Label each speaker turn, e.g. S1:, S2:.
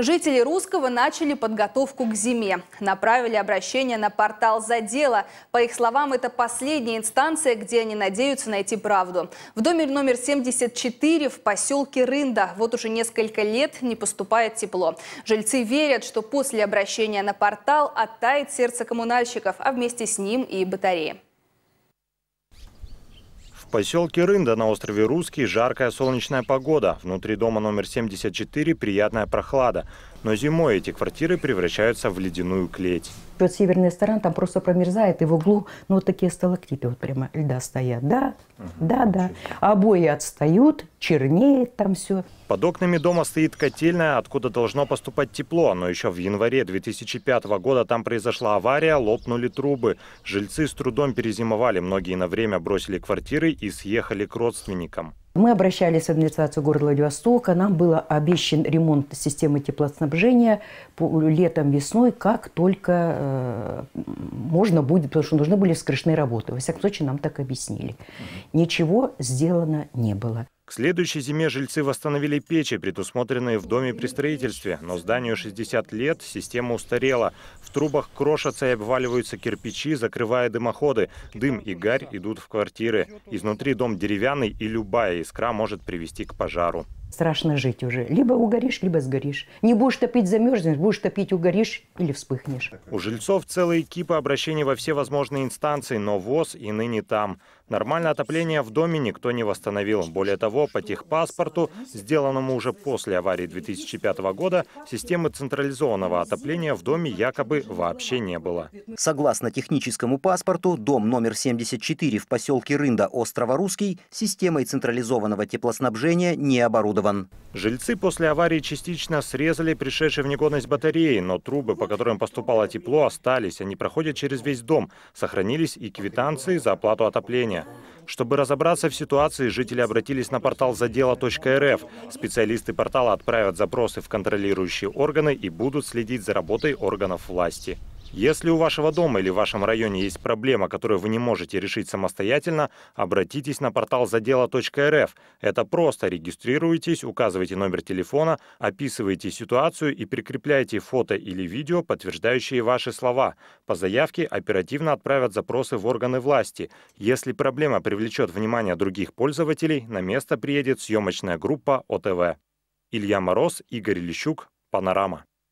S1: Жители Русского начали подготовку к зиме. Направили обращение на портал «За дело». По их словам, это последняя инстанция, где они надеются найти правду. В доме номер 74 в поселке Рында вот уже несколько лет не поступает тепло. Жильцы верят, что после обращения на портал оттает сердце коммунальщиков, а вместе с ним и батареи
S2: поселке Рында на острове Русский жаркая солнечная погода. Внутри дома номер 74 приятная прохлада. Но зимой эти квартиры превращаются в ледяную клеть.
S3: Вот северный ресторан там просто промерзает, и в углу ну, вот такие сталактиты вот прямо льда стоят. Да, угу, да, да. Обои отстают, чернеет там все.
S2: Под окнами дома стоит котельная, откуда должно поступать тепло. Но еще в январе 2005 года там произошла авария, лопнули трубы. Жильцы с трудом перезимовали, многие на время бросили квартиры и съехали к родственникам.
S3: Мы обращались в администрацию города Владивостока. Нам был обещан ремонт системы теплоснабжения летом, весной, как только э, можно будет, потому что нужны были скрышные работы. Во всяком случае, нам так объяснили. Ничего сделано не было.
S2: К следующей зиме жильцы восстановили печи, предусмотренные в доме при строительстве, но зданию 60 лет система устарела. В трубах крошатся и обваливаются кирпичи, закрывая дымоходы. Дым и гарь идут в квартиры. Изнутри дом деревянный, и любая искра может привести к пожару.
S3: Страшно жить уже. Либо угоришь, либо сгоришь. Не будешь топить, замерзнешь. Будешь топить, угоришь или вспыхнешь.
S2: У жильцов целые экипа обращений во все возможные инстанции, но ВОЗ и ныне там. Нормальное отопление в доме никто не восстановил. Более того, по техпаспорту, сделанному уже после аварии 2005 года, системы централизованного отопления в доме якобы вообще не было. Согласно
S3: техническому паспорту, дом номер 74 в поселке Рында острова Русский
S2: системой централизованного теплоснабжения не оборудован. Жильцы после аварии частично срезали пришедшие в негодность батареи, но трубы, по которым поступало тепло, остались. Они проходят через весь дом. Сохранились и квитанции за оплату отопления уровня. Чтобы разобраться в ситуации, жители обратились на портал задела.рф. Специалисты портала отправят запросы в контролирующие органы и будут следить за работой органов власти. Если у вашего дома или в вашем районе есть проблема, которую вы не можете решить самостоятельно, обратитесь на портал задела.рф. Это просто регистрируйтесь, указывайте номер телефона, описывайте ситуацию и прикрепляйте фото или видео, подтверждающие ваши слова. По заявке оперативно отправят запросы в органы власти. Если проблема привлечет внимание других пользователей, на место приедет съемочная группа ОТВ. Илья Мороз, Игорь Лещук, Панорама.